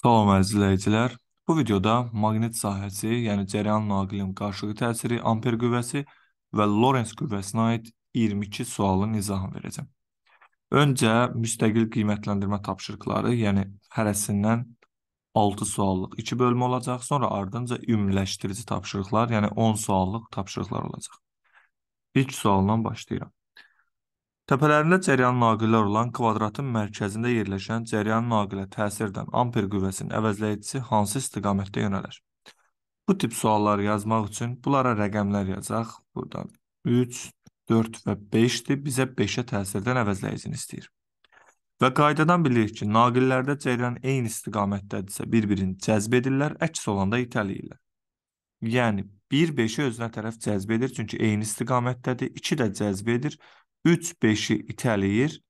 Salam əziz izləyicilər. Bu videoda maqnit sahəsi, yəni cərəyan naqilinin qarşılığı təsiri, amper qüvvəsi və Lorentz qüvvəsinə aid 22 sualın izahını verəcəm. Öncə müstəqil qiymətləndirmə tapşırıqları, yəni hərəsindən 6 suallıq 2 bölmə olacaq, sonra ardınca ümumiləşdirici tapşırıqlar, yəni 10 suallıq tapşırıqlar olacaq. İlk sualdan başlayıram. Təpələrində cəryan naqillər olan kvadratın mərkəzində yerləşən cəryan naqilə təsir edən amper qüvvəsinin əvəzləyicisi hansı istiqamətdə yönəlir? Bu tip sualları yazmaq üçün bunlara rəqəmlər yazaq. Buradan 3, 4 və 5-dir. Bizə 5-ə təsir edən əvəzləyicini istəyir. Və qaydadan bilirik ki, naqillərdə cəryan eyni istiqamətdədirsə bir-birini cəzb edirlər, əks olanda itələyirlər. Yəni 1 5-i özünə tərəf cəzb edir, çünki eyni istiqamətdədir. 2 də cəzb edir. 3 5-i itələyir,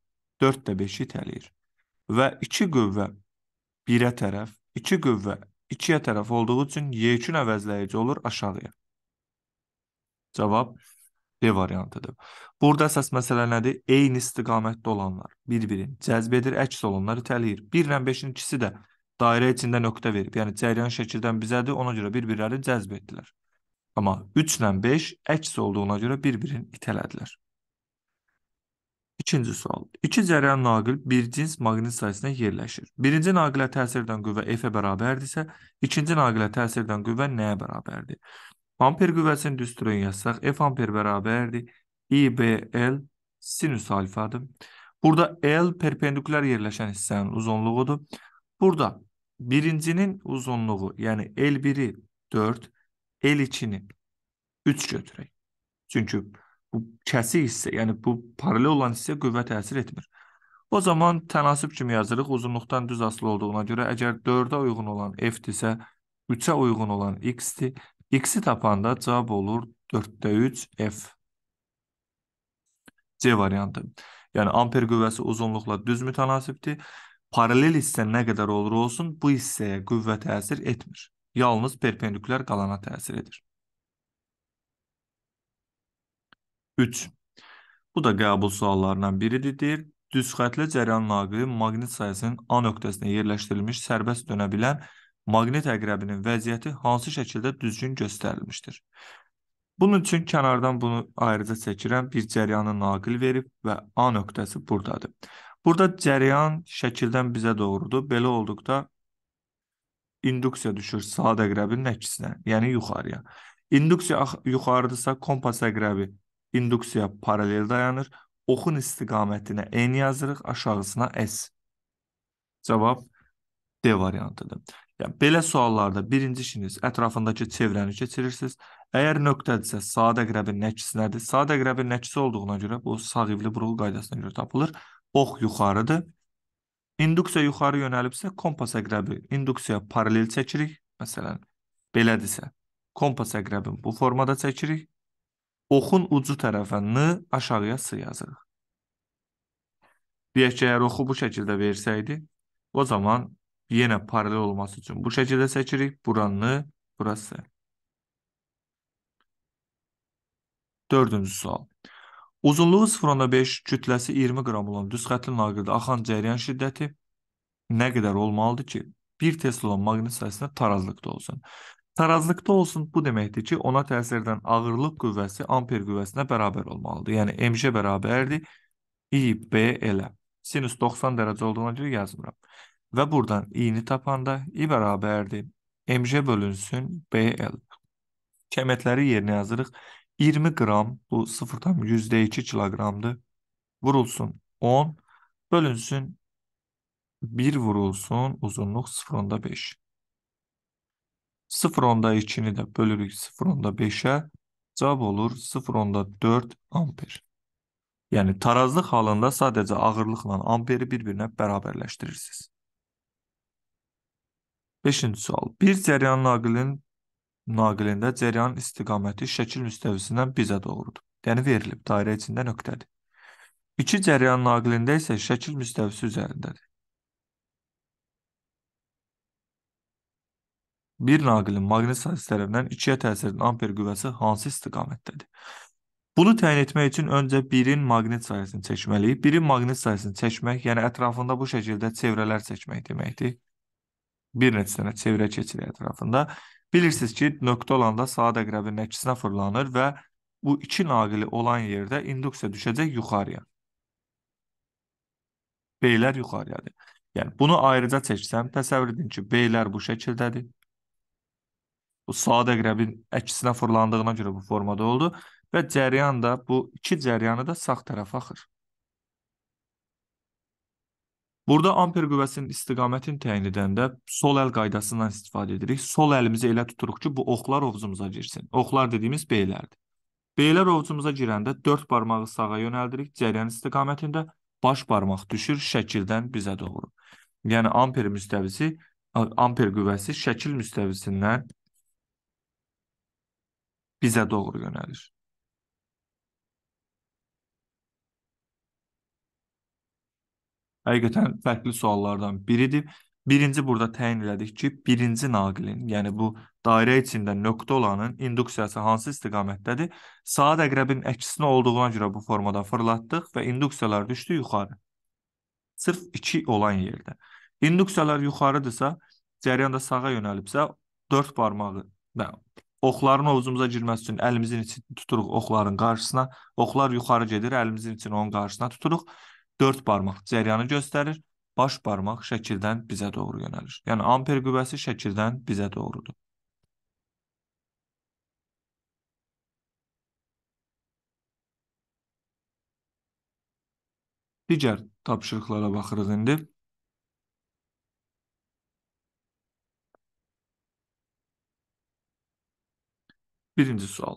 4 də 5-i itələyir. Və 2 qüvvə 1-ə tərəf, 2 qüvvə 2-yə tərəf olduğu üçün yekun əvəzləyici olur aşağıya. Cavab D variantıdır. Burada əsas məsələ nədir? Eyni istiqamətdə olanlar bir-birini cəzb edir, əks olunlar itələyir. 1 ilə 5-in ikisi də dairə içində nöqtə verib. Yəni cəryan şəkildən bizədir, ona görə bir-birlərini cəzb etdilər. Amma 3 ilə 5 əks olduğuna görə bir-birini itələdilər. İkinci sual. İki cərəyan naqil bircins maqnit sayəsində yerləşir. Birinci naqilə təsir edən qüvvə F-ə bərabərdirsə, ikinci naqilə təsir edən qüvvə nəyə bərabərdir? Amper qüvvəsini düsturun yazsaq, F amper bərabərdir. IBL sinüs alfadır. Burada L perpendikulyar yerləşən hissənin uzunluğudur. Burada birincinin uzunluğu, yəni L1-i 4, L2-ni 3 götürək. Çünki bu kəsik hissə, yəni bu paralel olan hissə qüvvə təsir etmir. O zaman tənasüb kimi yazırıq. Uzunluqdan düz asılı olduğuna görə əgər 4-ə uyğun olan f-dirsə, 3-ə uyğun olan x-dir. X-i tapanda cavab olur 4-də 3 f. C variantı. Yəni amper qüvvəsi uzunluqla düz mütənasibdir. Paralel hissə nə qədər olur olsun bu hissəyə qüvvə təsir etmir. Yalnız perpendikulyar qalana təsir edir. 3. Bu da qəbul suallarından biridir. Deyir, düzxətli cəryan naqili maqnit sayəsinin A nöqtəsinə yerləşdirilmiş sərbəst dönə bilən maqnit əqrəbinin vəziyyəti hansı şəkildə düzgün göstərilmişdir? Bunun üçün kənardan bunu ayrıca çəkirəm. Bir cəryanı naqil verib və A nöqtəsi burdadır. Burada cəryan şəkildən bizə doğrudur. Belə olduqda induksiya düşür saat əqrəbinin əksinə, yəni yuxarıya. İnduksiya yuxarıdırsa kompas əqrəbi induksiya paralel dayanır. Oxun istiqamətinə n yazırıq, aşağısına s. Cavab D variantıdır. Yəni belə suallarda birinci işiniz ətrafındakı çevrəni keçirirsiniz. Əgər nöqtədirsə, sadə əqrəbin nəçisi nədir? Sadə əqrəbin nəçisi olduğuna görə bu sağ ivli burul qaydasına görə tapılır. Ox yuxarıdır. İnduksiya yuxarı yönəlibsə, kompas əqrəbi induksiya paralel çəkirik. Məsələn, belədirsə, kompas əqrəbin bu formada çəkirik oxun ucu tərəfini aşağıya sıyazırıq. Deyək ki, əgər oxu bu şəkildə versəydi, o zaman yenə paralel olması üçün bu şəkildə seçirik. Buranı, burası. Dördüncü sual. Uzunluğu 0.5, kütləsi 20 qram olan düz xətli naqildə axan cəryan şiddəti nə qədər olmalıdır ki, 1 Tesla olan maqnit sayəsində tarazlıqda olsun? Tarazlıqda olsun bu deməkdir ki, ona təsir edən ağırlıq qüvvəsi amper qüvvəsinə bərabər olmalıdır. Yəni mj bərabərdir IB elə. Sinus 90 dərəcə olduğuna görə yazmıram. Və buradan i-ni tapanda i bərabərdir mj bölünsün bl. Kəmətləri yerinə yazırıq. 20 qram, bu 0,2 kiloqramdır. Vurulsun 10, bölünsün 1 vurulsun, uzunluq 0,5. 0.2-ni də bölürük 0.5-ə. Cavab olur 0.4 amper. Yəni tarazlıq halında sadəcə ağırlıqla amperi bir-birinə bərabərləşdirirsiniz. 5-ci sual. Bir cəryan naqilin naqilində cəryanın istiqaməti şəkil müstəvisindən bizə doğrudur. Yəni verilib dairə içində nöqtədir. İki cəryan naqilində isə şəkil müstəvisi üzərindədir. Bir naqilin maqnit sazişlərindən ikiyə təsirinin amper qüvvəsi hansı istiqamətdədir? Bunu təyin etmək üçün öncə birin maqnit sayəsini çəkməliyik. Birin maqnit sayəsini çəkmək, yəni ətrafında bu şəkildə çevrələr çəkmək deməkdir. Bir neçə dənə çevrə keçilir ətrafında. Bilirsiniz ki, nöqtə olanda saat əqrəbinin əksinə fırlanır və bu iki naqili olan yerdə induksiya düşəcək yuxarıya. B-lər yuxarıyadır. Yəni bunu ayrıca çəksəm, təsəvvür edin ki, B-lər bu şəkildədir. Bu saat əqrəbin əksinə fırlandığına görə bu formada oldu və cəryan da bu iki cəryanı da sağ tərəfə axır. Burada amper qüvvəsinin istiqamətini təyin edəndə sol əl qaydasından istifadə edirik. Sol əlimizi elə tuturuq ki, bu oxlar ovcumuza girsin. Oxlar dediyimiz beylərdir. Beylər ovcumuza girəndə 4 barmağı sağa yönəldirik. Cəryan istiqamətində baş barmaq düşür şəkildən bizə doğru. Yəni amper müstəvisi amper qüvvəsi şəkil müstəvisindən bizə doğru yönəlir. Həqiqətən fərqli suallardan biridir. Birinci burada təyin elədik ki, birinci naqilin, yəni bu dairə içində nöqtə olanın induksiyası hansı istiqamətdədir? Saat əqrəbin əksinə olduğuna görə bu formada fırlatdıq və induksiyalar düşdü yuxarı. Sırf 2 olan yerdə. İnduksiyalar yuxarıdırsa, cəryan da sağa yönəlibsə, 4 barmağı, bəli, Oxların ovuzumuza girməsi üçün əlimizin içini tuturuq oxların qarşısına. Oxlar yuxarı gedir, əlimizin içini onun qarşısına tuturuq. 4 barmaq cəryanı göstərir. Baş barmaq şəkildən bizə doğru yönəlir. Yəni amper qüvvəsi şəkildən bizə doğrudur. Digər tapşırıqlara baxırıq indi. Birinci sual.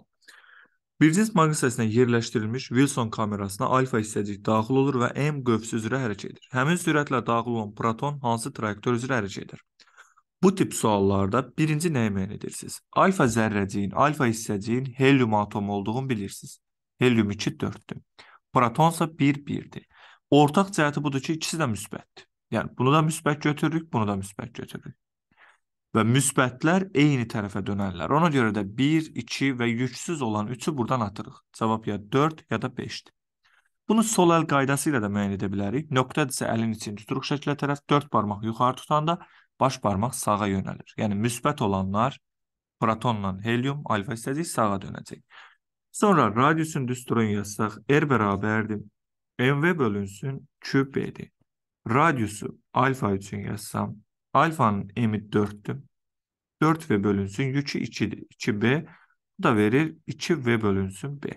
Bircins maqnitəsinə yerləşdirilmiş Wilson kamerasına alfa hissəcik daxil olur və M qövsü üzrə hərəkət edir. Həmin sürətlə daxil olan proton hansı traktor üzrə hərəkət edir? Bu tip suallarda birinci nəyi müəyyən edirsiniz? Alfa zərrəciyin, alfa hissəciyin helium atomu olduğunu bilirsiniz. Helium 2 4-dür. Protonsa 1 1-dir. Ortaq cəhəti budur ki, ikisi də müsbətdir. Yəni bunu da müsbət götürürük, bunu da müsbət götürürük və müsbətlər eyni tərəfə dönərlər. Ona görə də 1, 2 və yüksüz olan 3-ü burdan atırıq. Cavab ya 4 ya da 5-dir. Bunu sol əl qaydası ilə də müəyyən edə bilərik. Nöqtə isə əlin içini tuturuq şəklə tərəf 4 barmaq yuxarı tutanda baş barmaq sağa yönəlir. Yəni müsbət olanlar protonla helium, alfa istəcək sağa dönəcək. Sonra radiusun düsturunu yazsaq r bərabərdir mv bölünsün qb-dir. Radiusu alfa üçün yazsam Alfanın emi 4'tür. 4V bölünsün yükü 2'dir. 2B bu da verir 2V bölünsün B.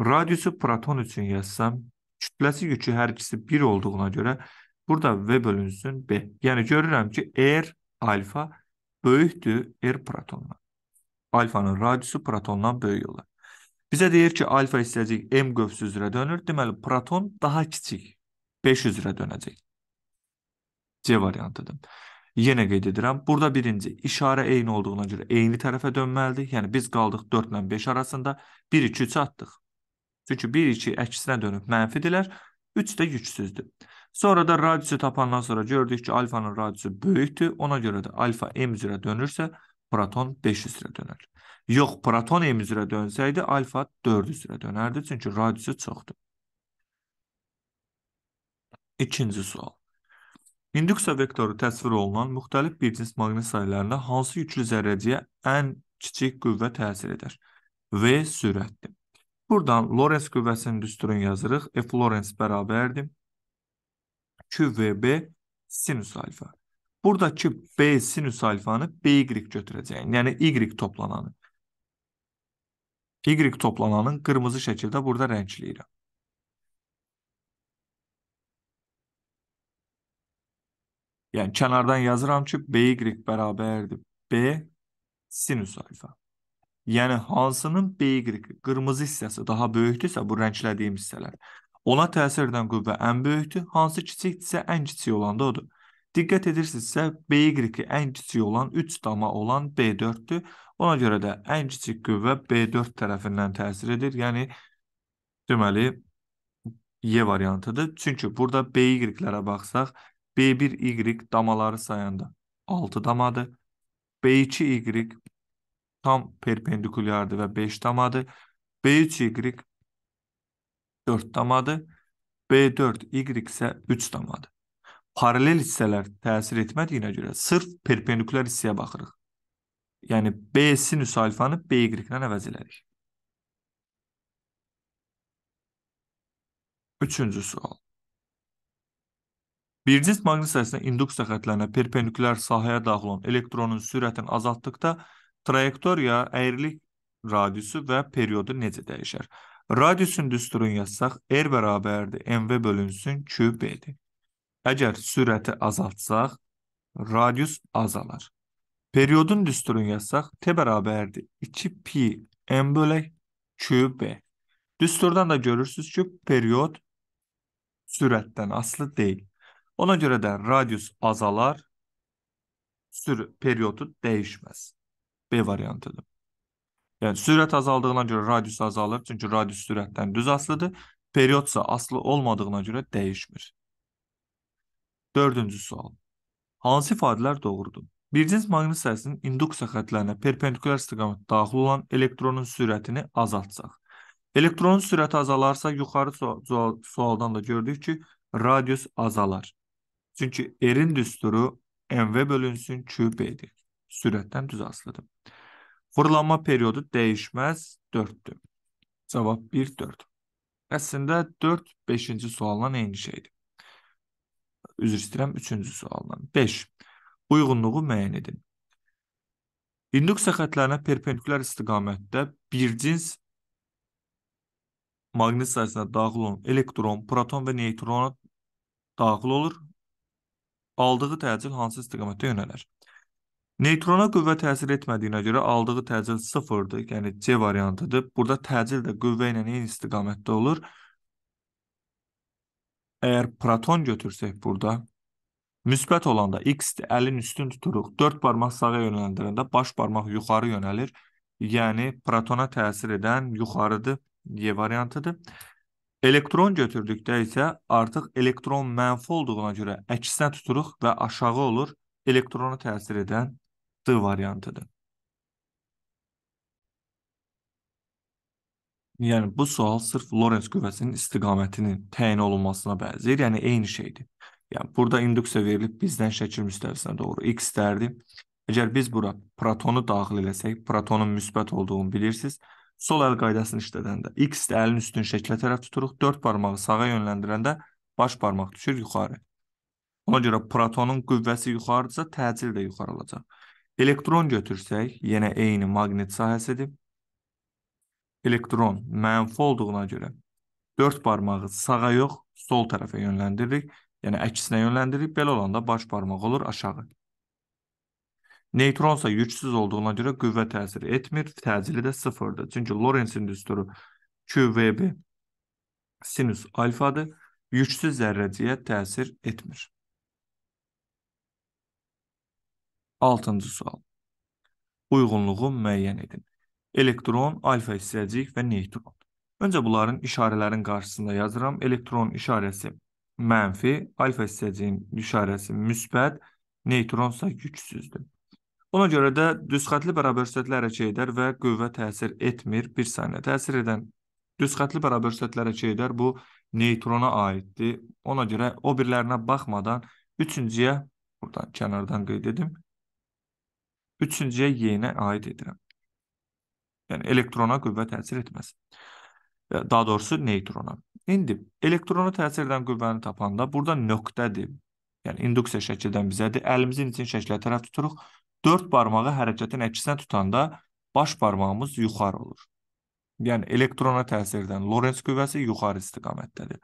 Radiusu proton üçün yazsam kütləsi yükü hər ikisi 1 olduğuna görə burada V bölünsün B. Yəni görürəm ki R alfa böyükdür R protondan. Alfanın radiusu protondan böyük olar. Bizə deyir ki, alfa hissəcik M qövsü üzrə dönür. Deməli, proton daha kiçik 5 üzrə dönəcək. C variantıdır. Yenə qeyd edirəm. Burada birinci işarə eyni olduğuna görə eyni tərəfə dönməlidir. Yəni biz qaldıq 4 ilə 5 arasında 1 2 3 atdıq. Çünki 1 2 əksinə dönüb mənfidilər, 3 də yüksüzdür. Sonra da radiusu tapandan sonra gördük ki, alfanın radiusu böyükdür. Ona görə də alfa m üzrə dönürsə, proton 5 üzrə dönər. Yox, proton m üzrə dönsəydi, alfa 4 üzrə dönərdi, çünki radiusu çoxdur. İkinci sual. İndüksiya vektoru təsvir olunan müxtəlif bircins maqnit sayılarında hansı yüklü zərrəciyə ən kiçik qüvvə təsir edər? V sürətdir. Buradan Lorentz qüvvəsinin düsturunu yazırıq. F Lorentz bərabərdir. QVB sinus alfa. Buradakı B sinus alfanı BY götürəcəyin, yəni Y toplananı. Y toplananın qırmızı şəkildə burada rəngləyirəm. Yani kenardan yazıram ki B-Y beraberdir. B sinüs alfa. Yəni hansının B-Y qırmızı hissəsi daha böyükdürsə bu rənglədiyim hissələr. Ona təsir edən qüvvə ən böyükdür, hansı kiçikdirsə ən kiçik olanda odur. Diqqət edirsinizsə B-Y ən kiçik olan 3 dama olan B4-dür. Ona görə də ən kiçik qüvvə B4 tərəfindən təsir edir. Yəni deməli Y variantıdır. Çünki burada B-Y-lərə baxsaq B1Y damaları sayanda 6 damadır. B2Y tam perpendikulyardır və 5 damadır. B3Y 4 damadır. B4Y isə 3 damadır. Paralel hissələr təsir etmədiyinə görə sırf perpendikulyar hissəyə baxırıq. Yəni B sinüs alfanı BY-lə əvəz elədik. Üçüncü sual. Bircins maqnitəsinə induks xətlərinə perpendikulyar sahəyə daxil olan elektronun sürətini azaltdıqda trayektoriya, əyrilik radiusu və periodu necə dəyişər? Radiusun düsturunu yazsaq, r bərabərdir mv bölünsün qb-dir. Əgər sürəti azaltsaq, radius azalar. Periodun düsturunu yazsaq, t bərabərdir 2 pi m bölək qb. Düsturdan da görürsüz ki, period sürətdən aslı deyil. Ona görə də radius azalar, sür periodu dəyişməz. B variantıdır. Yəni sürət azaldığına görə radius azalır, çünki radius sürətdən düz asılıdır. Periodsa aslı olmadığına görə dəyişmir. Dördüncü sual. Hansı ifadələr doğrudur? Bircins maqnit sahəsinin induksiya xətlərinə perpendikulyar istiqamətdə daxil olan elektronun sürətini azaltsaq. Elektronun sürəti azalarsa, yuxarı sual sualdan da gördük ki, radius azalar. Çünki erin düsturu MV bölünsün QB-dir. Sürətdən düz asılıdır. Fırlanma periodu dəyişməz 4-dür. Cavab 1-4. Əslində 4-5-ci sualla eyni şeydir. Üzr istəyirəm, 3-cü sualla. 5. Uyğunluğu müəyyən edin. İnduksiya xətlərinə perpendikulyar istiqamətdə bir cins maqnit sayəsində daxil olan elektron, proton və neytron daxil olur aldığı təcil hansı istiqamətə yönələr? Neytrona qüvvə təsir etmədiyinə görə aldığı təcil 0-dır, yəni C variantıdır. Burada təcil də qüvvə ilə eyni istiqamətdə olur. Əgər proton götürsək burada müsbət olanda x əlin üstün tuturuq. 4 barmaq sağa yönləndirəndə baş barmaq yuxarı yönəlir. Yəni protona təsir edən yuxarıdır, Y variantıdır. Elektron götürdükdə isə artıq elektron mənfi olduğuna görə əksinə tuturuq və aşağı olur elektrona təsir edən D variantıdır. Yəni bu sual sırf Lorentz qüvvəsinin istiqamətinin təyin olunmasına bənzəyir, yəni eyni şeydir. Yəni burada induksiya verilib bizdən şəkil müstəvisinə doğru x dərdi. Əgər biz bura protonu daxil eləsək, protonun müsbət olduğunu bilirsiniz. Sol əl qaydasını işlədəndə x də əlin üstün şəklə tərəf tuturuq. 4 barmağı sağa yönləndirəndə baş barmaq düşür yuxarı. Ona görə protonun qüvvəsi yuxarıdırsa, təcil də yuxarı olacaq. Elektron götürsək, yenə eyni maqnit sahəsidir. Elektron mənfi olduğuna görə 4 barmağı sağa yox, sol tərəfə yönləndiririk. Yəni əksinə yönləndiririk. Belə olanda baş barmaq olur aşağı. Neytron isə yüksüz olduğuna görə qüvvə təsir etmir, təcili də sıfırdır. Çünki Lorentz indüstoru QVB sinus alfadır, yüksüz zərrəciyə təsir etmir. Altıncı sual. Uyğunluğu müəyyən edin. Elektron, alfa hissəcik və neytron. Öncə bunların işarələrin qarşısında yazıram. Elektron işarəsi mənfi, alfa hissəciyin işarəsi müsbət, neytron isə yüksüzdür. Ona görə də düzxətli bərabərsətlər hərəkət edər və qüvvə təsir etmir. Bir saniyə təsir edən düzxətli bərabərsətlər hərəkət edər. Bu neytrona aiddir. Ona görə o birlərinə baxmadan üçüncüyə buradan kənardan qeyd edim. Üçüncüyə yenə aid edirəm. Yəni elektrona qüvvə təsir etməz. Daha doğrusu neytrona. İndi elektrona təsir edən qüvvəni tapanda burada nöqtədir. Yəni induksiya şəkildən bizədir. Əlimizi için şəklə tərəf tuturuq. Dörd barmağı hərəkətin əksinə tutanda baş barmağımız yuxarı olur. Yəni elektrona təsir edən Lorentz qüvvəsi yuxarı istiqamətdədir.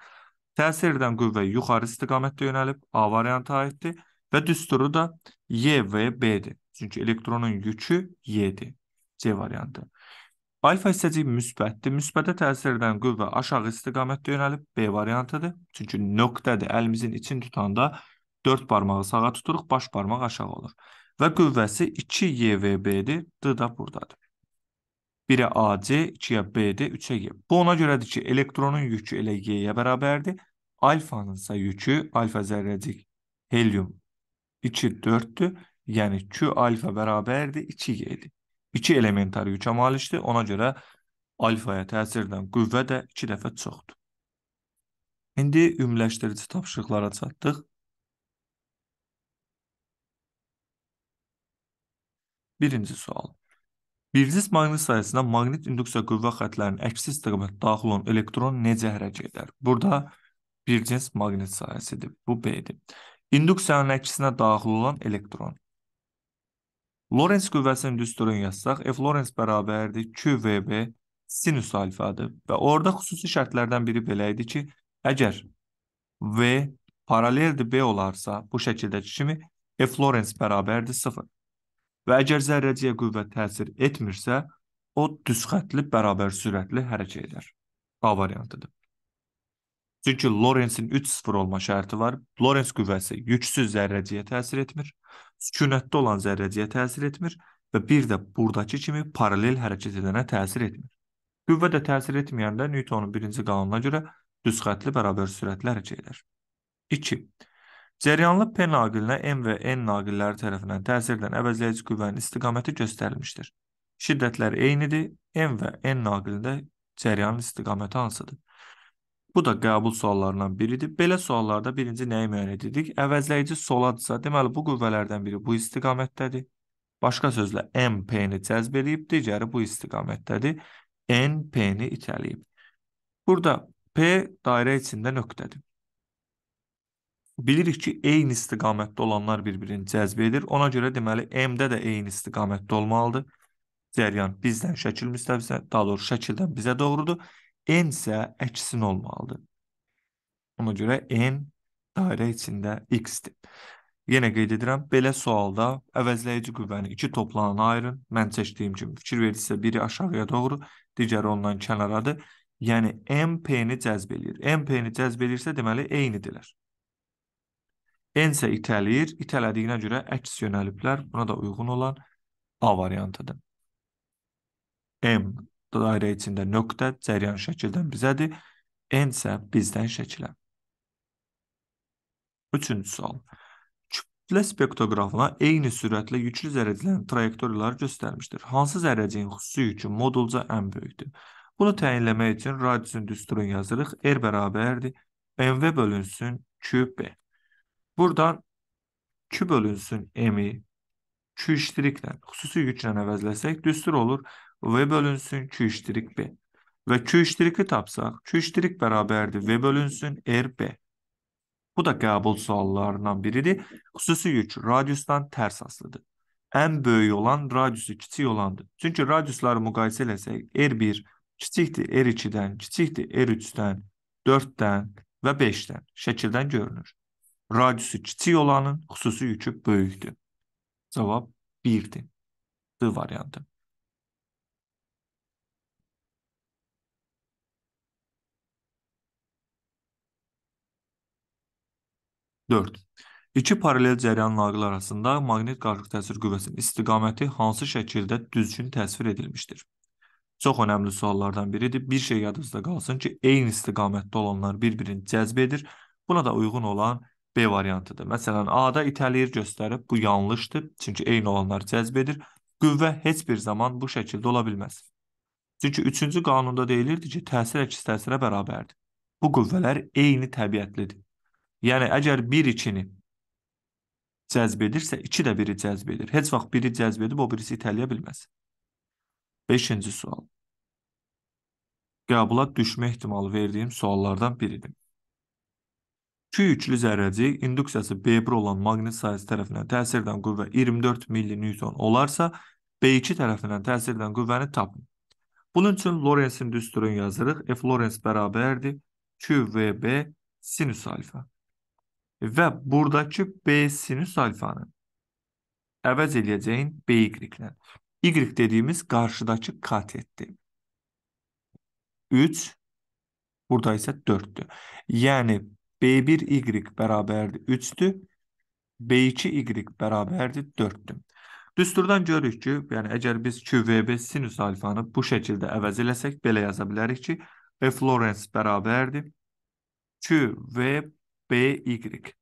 Təsir edən qüvvə yuxarı istiqamətdə yönəlib A variantı aiddir və düsturu da YVB-dir. Çünki elektronun yükü Y-dir. C variantı. Alfa hissəcik müsbətdir. Müsbətə təsir edən qüvvə aşağı istiqamətdə yönəlib B variantıdır. Çünki nöqtədir. Əlimizin için tutanda 4 barmağı sağa tuturuq, baş barmaq aşağı olur və qüvvəsi 2 YVB-dir, D da buradadır. 1-ə AC, 2-yə BD, 3-ə Y. Bu ona görədir ki, elektronun yükü elə Y-yə bərabərdir. Alfanın isə yükü, alfa zərrəcik helium 2, 4-dür. Yəni Q alfa bərabərdir 2Y-dir. 2 elementar yükə malikdir. Ona görə alfaya təsir edən qüvvə də 2 dəfə çoxdur. İndi ümumiləşdirici tapşırıqlara çatdıq. Birinci sual. Bircis maqnit sayəsində maqnit induksiya qüvvə xətlərinin əksi istiqamətə daxil olan elektron necə hərəkət edər? Burada bircins maqnit sayəsidir. Bu B-dir. İnduksiyanın əksinə daxil olan elektron. Lorentz qüvvəsinin düsturunu yazsaq, F Lorentz bərabərdir QVB sinus alfadır və orada xüsusi şərtlərdən biri belə idi ki, əgər V paraleldir B olarsa, bu şəkildəki kimi F Lorentz bərabərdir 0. Və əgər zərrəciyə qüvvət təsir etmirsə, o düzxətli bərabər sürətli hərəkət edər. A variantıdır. Çünki Lorentsin 3-0 olma şərti var. Lorentz qüvvəsi yüksüz zərrəciyə təsir etmir, sükunətdə olan zərrəciyə təsir etmir və bir də burdakı kimi paralel hərəkət edənə təsir etmir. Qüvvə də təsir etməyəndə Newtonun birinci qanununa görə düzxətli bərabər sürətli hərəkət edər. 2. Cəryanlı P naqilinə M və N naqilləri tərəfindən təsir edən əvəzləyici qüvvənin istiqaməti göstərilmişdir. Şiddətlər eynidir. M və N naqilində cəryanın istiqaməti hansıdır? Bu da qəbul suallarından biridir. Belə suallarda birinci nəyi müəyyən edirik? Əvəzləyici soladsa, deməli bu qüvvələrdən biri bu istiqamətdədir. Başqa sözlə M P-ni cəzb edib, digəri bu istiqamətdədir. N P-ni itələyib. Burada P dairə içində nöqtədir. Bilirik ki, eyni istiqamətdə olanlar bir-birini cəzb edir. Ona görə deməli M-də də eyni istiqamətdə olmalıdır. Cəryan bizdən şəkil müstəvisə, daha doğrusu şəkildən bizə doğrudur. N isə əksin olmalıdır. Ona görə N dairə içində x-dir. Yenə qeyd edirəm, belə sualda əvəzləyici qüvvəni iki toplanana ayırın. Mən seçdiyim kimi fikir verirsə biri aşağıya doğru, digəri ondan kənaradır. Yəni MP-ni cəzb eləyir. MP-ni cəzb eləyirsə deməli eynidirlər. N isə itələyir. İtələdiyinə görə əks yönəliblər. Buna da uyğun olan A variantıdır. M dairə içində nöqtə cəryan şəkildən bizədir. N isə bizdən şəkilə. Üçüncü sual. Kütlə spektroqrafına eyni sürətlə yüklü zərəcələrin trayektoriyaları göstərmişdir. Hansı zərəciyin xüsusi yükü modulca ən böyükdür? Bunu təyinləmək üçün radiusun düsturunu yazırıq. R bərabərdir. MV bölünsün QB. Buradan Q bölünsün M'i Q iştirikle xüsusi güclə əvəzləsək düstur olur V bölünsün Q iştirik B. ve Q iştiriki tapsaq Q iştirik beraberdir V bölünsün r b. Bu da kabul suallarından biridir. Xüsusi yük radiusdan tərs asılıdır. Ən böyük olan radiusu kiçik olandır. Çünki radiusları müqayisə eləsək R1 kiçikdir R2-dən, R3-dən, ve dən və görünür. Radiusu kiçik olanın xüsusi yükü böyükdür. Cavab 1-dir. D variantı. Dörd. İki paralel cəryan naqili arasında maqnit qarşılıq təsir qüvvəsinin istiqaməti hansı şəkildə düzgün təsvir edilmişdir? Çox önəmli suallardan biridir. Bir şey yadınızda qalsın ki, eyni istiqamətdə olanlar bir-birini cəzb edir. Buna da uyğun olan B variantıdır. Məsələn, A-da itələyir göstərib, bu yanlışdır. Çünki eyni olanlar cəzb edir. Qüvvə heç bir zaman bu şəkildə ola bilməz. Çünki üçüncü qanunda deyilirdi ki, təsir əks təsirə bərabərdir. Bu qüvvələr eyni təbiətlidir. Yəni, əgər 1-2-ni cəzb edirsə, 2 də biri cəzb edir. Heç vaxt biri cəzb edib, o birisi itələyə bilməz. Beşinci sual. Qəbula düşmə ehtimalı verdiyim suallardan biridir. 2 yüklü zərrəcik induksiyası B1 olan maqnit sayəsi tərəfindən təsir edən qüvvə 24 millinewton olarsa, B2 tərəfindən təsir edən qüvvəni tapın. Bunun üçün Lorentz-in düsturunu yazırıq. F Lorentz bərabərdir QVB sinüs alfa. Və buradakı B sinüs alfanı əvəz eləyəcəyin BY-lə. Y dediyimiz qarşıdakı katetdir. 3 burada isə 4-dür. Yəni B1 y bərabərdir 3-dür. B2 y bərabərdir 4-dür. Düsturdan görürük ki, yəni əgər biz QVB sinus alfanı bu şəkildə əvəz eləsək, belə yaza bilərik ki, e F Lorentz bərabərdir QVBY.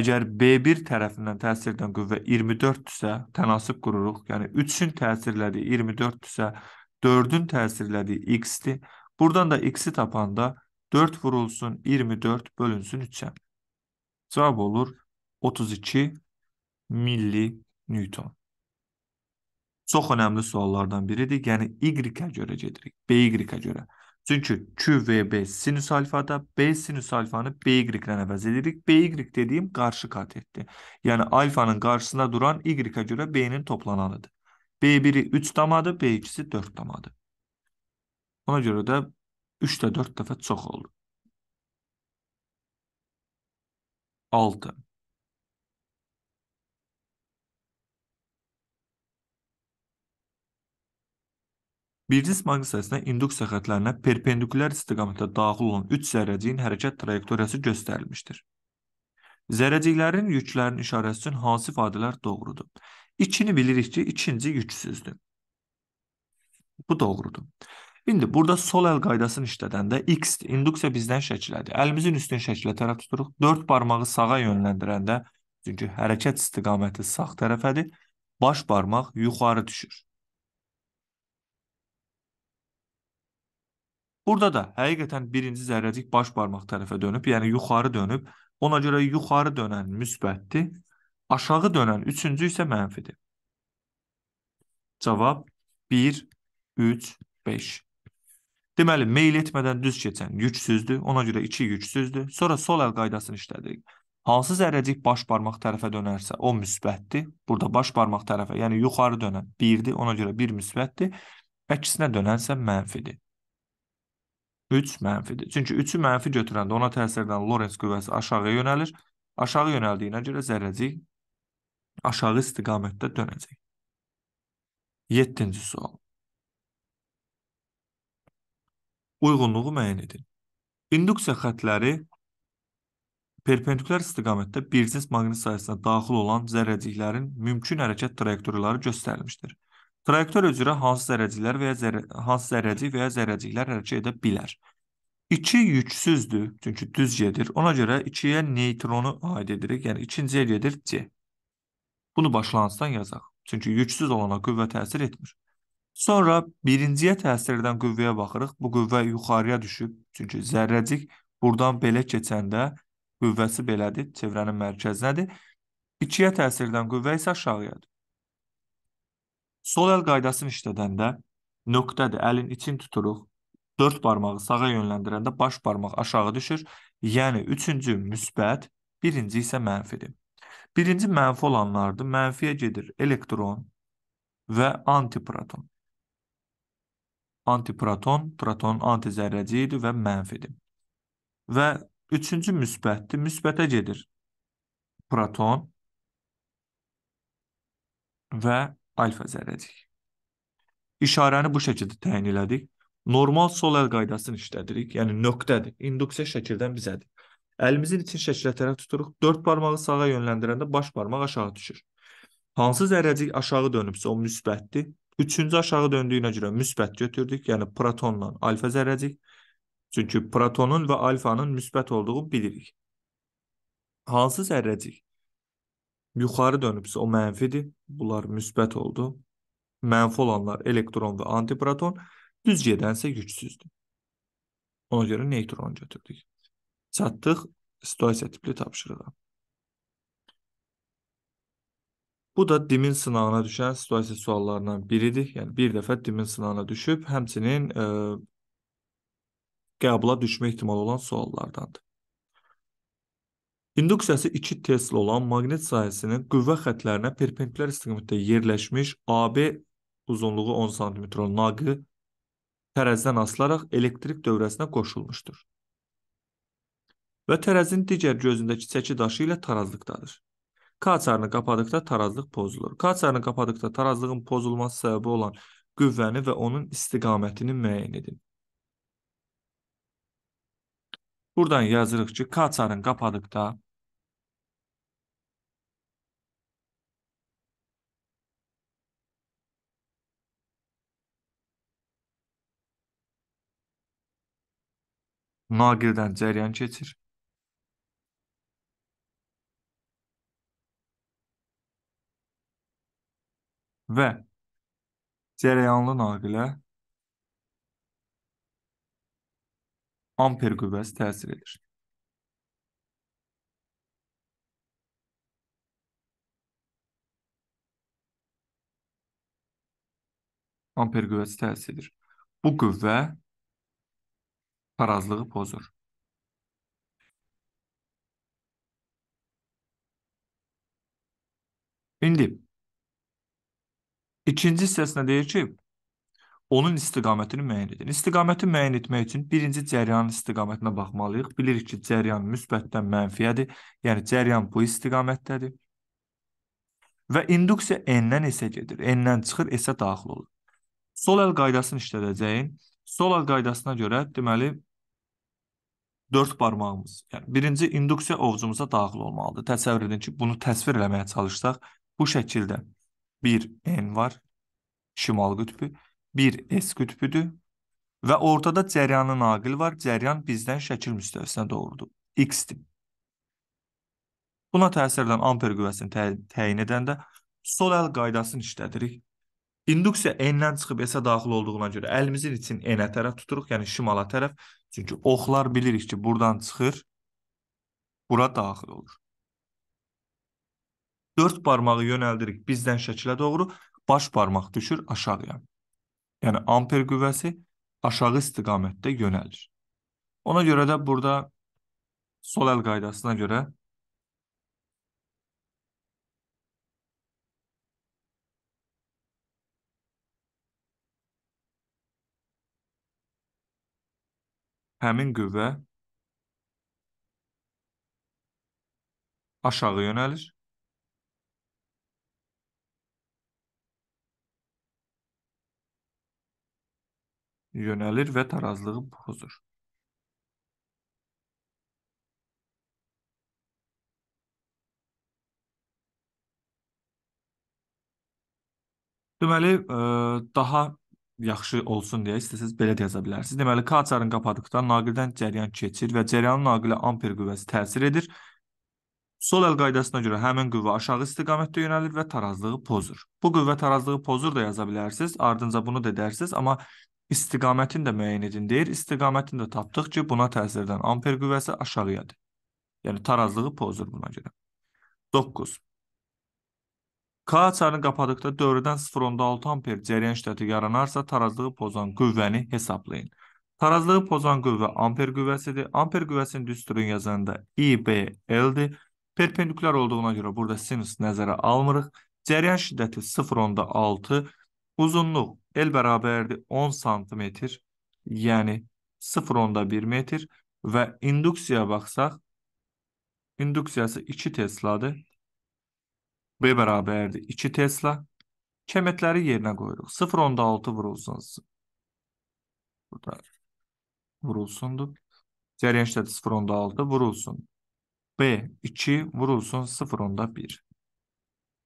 Əgər B1 tərəfindən təsir edən qüvvə 24-dürsə, tənasib qururuq. Yəni 3-ün təsirlədiyi 24-dürsə, 4-ün təsirlədiyi x-dir. Buradan da x-i tapanda 4 vurulsun 24 bölünsün 3'e. Cevap olur 32 milli Newton. Çox önəmli suallardan biridir. Yani y-ə cedirik, gedirik. b Çünkü görə. ve b sinüs alfada, B sinüs alfanı B-lə əvəz edirik. B-y dediyim qarşı katetdir. Yəni alfanın qarşısında duran y-ə b'nin B-nin toplananıdır. B1-i 3 damadır, B2-si 4 damadır. Ona göre de. 3-4 dəfə çox oldu. 6 Birinci smaq hissəsinə induksiya xətlərinə perpendikulyar istiqamətdə daxil olan 3 zərrəciyin hərəkət trayektoriyası göstərilmişdir. Zərrəciklərin yüklərinin işarəsi üçün hansı ifadələr doğrudur? 2-ni bilirik ki, ikinci yüksüzdür. Bu doğrudur. İndi burada sol əl qaydasını işlədəndə x induksiya bizdən şəkilədir. Əlimizin üstün şəkilə tərəf tuturuq. 4 barmağı sağa yönləndirəndə, çünki hərəkət istiqaməti sağ tərəfədir, baş barmaq yuxarı düşür. Burada da həqiqətən birinci zərrəcik baş barmaq tərəfə dönüb, yəni yuxarı dönüb. Ona görə yuxarı dönən müsbətdir, aşağı dönən üçüncü isə mənfidir. Cavab 1, 3, 5. Deməli, meyl etmədən düz keçən gücsüzdür, ona görə 2 gücsüzdür. Sonra sol əl qaydasını işlədirik. Hansı zərrəcik baş barmaq tərəfə dönərsə, o müsbətdir. Burada baş barmaq tərəfə, yəni yuxarı dönən 1-dir, ona görə 1 müsbətdir. Əksinə dönənsə mənfidir. 3 mənfidir. Çünki 3-ü mənfi götürəndə ona təsir edən Lorentz qüvvəsi aşağıya yönəlir. Aşağı yönəldiyinə görə zərrəcik aşağı istiqamətdə dönəcək. 7-ci sual. uyğunluğu müəyyən edin. İnduksiya xətləri perpendikulyar istiqamətdə bircins maqnit sayəsində daxil olan zərrəciklərin mümkün hərəkət trayektoriyaları göstərilmişdir. Trayektoriya üzrə hansı zərrəciklər və ya zərrə, hansı zərrəcik və ya zərrəciklər hərəkət edə bilər? 2 yüksüzdür, çünki düz gedir. Ona görə 2-yə neytronu aid edirik, yəni ikinciyə gedir C. Bunu başlanğıcdan yazaq. Çünki yüksüz olana qüvvə təsir etmir. Sonra birinciyə təsir edən qüvvəyə baxırıq. Bu qüvvə yuxarıya düşüb. Çünki zərrəcik buradan belə keçəndə qüvvəsi belədir, çevrənin mərkəzinədir. İkiyə təsir edən qüvvə isə aşağıyadır. Sol əl qaydasını işlədəndə nöqtədir, əlin için tuturuq. Dörd barmağı sağa yönləndirəndə baş barmaq aşağı düşür. Yəni üçüncü müsbət, birinci isə mənfidir. Birinci mənfi olanlardır. Mənfiyə gedir elektron və antiproton antiproton, protonun antizərrəciyidir və mənfidir. Və üçüncü müsbətdir. Müsbətə gedir proton və alfa zərrəcik. İşarəni bu şəkildə təyin elədik. Normal sol əl qaydasını işlədirik. Yəni nöqtədir. İnduksiya şəkildən bizədir. Əlimizin için şəkilə tərəf tuturuq. 4 barmağı sağa yönləndirəndə baş barmaq aşağı düşür. Hansı zərrəcik aşağı dönübsə o müsbətdir. Üçüncü aşağı döndüyünə görə müsbət götürdük, yəni protonla alfa zərrəcik. Çünki protonun və alfanın müsbət olduğu bilirik. Hansı zərrəcik yuxarı dönübsə o mənfidir, bunlar müsbət oldu. Mənfi olanlar elektron və antiproton, düz gedənsə gücsüzdür. Ona görə neytron götürdük. Çatdıq situasiya tipli tapşırığa. Bu da DIM-in sınağına düşən situasiya suallarından biridir. Yəni bir dəfə DIM-in sınağına düşüb, həmçinin e, qəbula düşmə ehtimalı olan suallardandır. İnduksiyası 2 tesla olan maqnit sahəsinin qüvvə xətlərinə perpendikulyar istiqamətdə yerləşmiş AB uzunluğu 10 sm olan naqı tərəzidən asılaraq elektrik dövrəsinə qoşulmuşdur. Və tərəzin digər gözündəki çəki daşı ilə tarazlıqdadır. K açarını qapadıqda tarazlıq pozulur. K açarını qapadıqda tarazlığın pozulması səbəbi olan qüvvəni və onun istiqamətini müəyyən edin. Buradan yazırıq ki, K açarını qapadıqda naqildən cəryan keçir. və cərəyanlı naqilə amper qüvvəsi təsir edir. Amper qüvvəsi təsir edir. Bu qüvvə tarazlığı pozur. İndi İkinci hissəsində deyir ki, onun istiqamətini müəyyən edin. İstiqaməti müəyyən etmək üçün birinci cəryanın istiqamətinə baxmalıyıq. Bilirik ki, cəryan müsbətdən mənfiyədir. Yəni cəryan bu istiqamətdədir. Və induksiya n-dən s-ə gedir. N-dən çıxır, s-ə daxil olur. Sol əl qaydasını işlədəcəyin. Sol əl qaydasına görə deməli 4 barmağımız, yəni birinci induksiya ovcumuza daxil olmalıdır. Təsəvvür edin ki, bunu təsvir eləməyə çalışsaq bu şəkildə bir N var. Şimal qütbü. Bir S qütbüdür. Və ortada cəryanın naqil var. Cəryan bizdən şəkil müstəvisinə doğrudur. X-dir. Buna təsir edən amper qüvvəsini tə təyin edəndə sol əl qaydasını işlədirik. İnduksiya N-dən çıxıb S-ə daxil olduğuna görə əlimizin için N-ə tərəf tuturuq, yəni şimala tərəf. Çünki oxlar bilirik ki, buradan çıxır, bura daxil olur. Dörd barmağı yönəldirik bizdən şəkilə doğru, baş barmaq düşür aşağıya. Yəni amper qüvvəsi aşağı istiqamətdə yönəlir. Ona görə də burada sol əl qaydasına görə həmin qüvvə aşağı yönəlir yönəlir və tarazlığı pozur. Deməli, e, daha yaxşı olsun deyə istəsəz belə də yaza bilərsiniz. Deməli, K açarını qapadıqda naqildən cəryan keçir və cəryanın naqilə amper qüvvəsi təsir edir. Sol əl qaydasına görə həmin qüvvə aşağı istiqamətdə yönəlir və tarazlığı pozur. Bu qüvvə tarazlığı pozur da yaza bilərsiniz, ardınca bunu da edərsiniz, amma istiqamətini də müəyyən edin deyir. İstiqamətini də tapdıq ki, buna təsir edən amper qüvvəsi aşağıyadır. Yəni tarazlığı pozur buna görə. 9. K açarını qapadıqda dövrdən 0.6 amper cərəyan şiddəti yaranarsa, tarazlığı pozan qüvvəni hesablayın. Tarazlığı pozan qüvvə amper qüvvəsidir. Amper qüvvəsinin düsturun yazanında IBL-dir. Perpendikulyar olduğuna görə burada sinus nəzərə almırıq. Cərəyan şiddəti 0.6, uzunluq El beraberdi 10 santimetr. Yəni 0.1 metr və induksiyaya baxsaq, induksiyası 2 Tesladır. B bərabərdir 2 Tesla. Kəmətləri yerinə koyduk 0.6 vurulsun. Burada vurulsundur. Cəriyən şiddəti 0.6 vurulsun. B 2 vurulsun 0.1.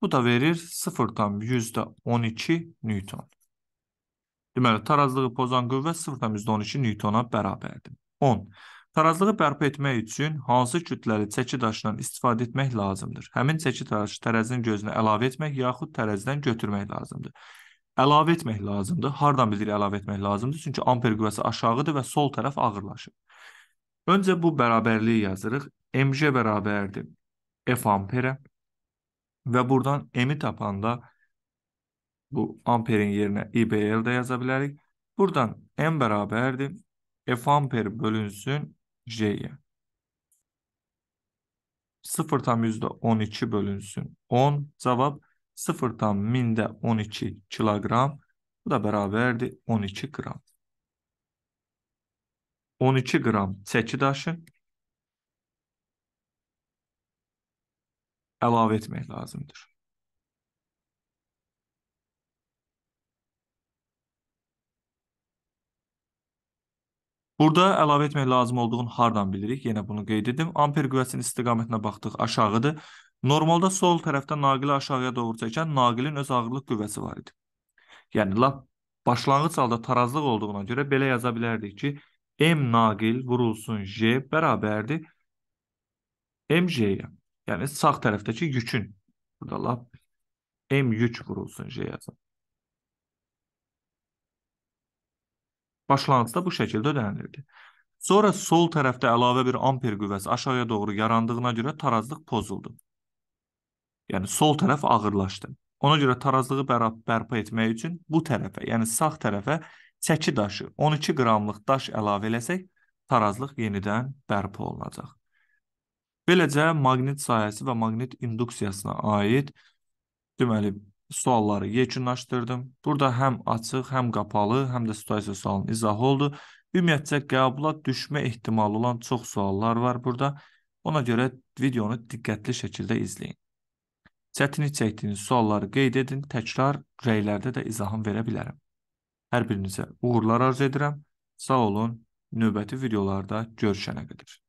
Bu da verir 12 Newton. Deməli, tarazlığı pozan qüvvə 0,12 Newtona bərabərdir. 10. Tarazlığı bərpa etmək üçün hansı kütləli çəki daşından istifadə etmək lazımdır? Həmin çəki daşı tərəzinin gözünə əlavə etmək yaxud tərəzidən götürmək lazımdır. Əlavə etmək lazımdır. Hardan bilirik əlavə etmək lazımdır? Çünki amper qüvvəsi aşağıdır və sol tərəf ağırlaşır. Öncə bu bərabərliyi yazırıq. MJ bərabərdir F amperə və buradan M-i tapanda Bu amperin yerine IBL de yazabilirdik. Buradan M beraberdi. F amper bölünsün J'ye. 0 tam yüzde on bölünsün 10. Cevap 0 tam minde 12 iki kilogram. Bu da beraberdi 12 gram. 12 gram. çəki daşı əlavə etmək lazımdır. Burada əlavə etmək lazım olduğunu hardan bilirik? Yenə bunu qeyd edim. Amper qüvvəsinin istiqamətinə baxdıq, aşağıdır. Normalda sol tərəfdə naqili aşağıya doğru çəkən naqilin öz ağırlıq qüvvəsi var idi. Yəni lap başlanğıc halda tarazlıq olduğuna görə belə yaza bilərdik ki, M naqil vurulsun J bərabərdir MJ-yə. Yəni sağ tərəfdəki yükün. Burada lap M yük vurulsun J yazın. başlanğıcda bu şəkildə ödənilirdi. Sonra sol tərəfdə əlavə bir amper qüvvəsi aşağıya doğru yarandığına görə tarazlıq pozuldu. Yəni sol tərəf ağırlaşdı. Ona görə tarazlığı bərpa etmək üçün bu tərəfə, yəni sağ tərəfə çəki daşı, 12 qramlıq daş əlavə eləsək, tarazlıq yenidən bərpa olunacaq. Beləcə maqnit sayəsi və maqnit induksiyasına aid deməli sualları yekunlaşdırdım. Burada həm açıq, həm qapalı, həm də situasiya sualının izahı oldu. Ümumiyyətcə qəbula düşmə ehtimalı olan çox suallar var burada. Ona görə videonu diqqətli şəkildə izləyin. Çətinlik çəkdiyiniz sualları qeyd edin, təkrar rəylərdə də izahım verə bilərəm. Hər birinizə uğurlar arzu edirəm. Sağ olun. Növbəti videolarda görüşənə qədər.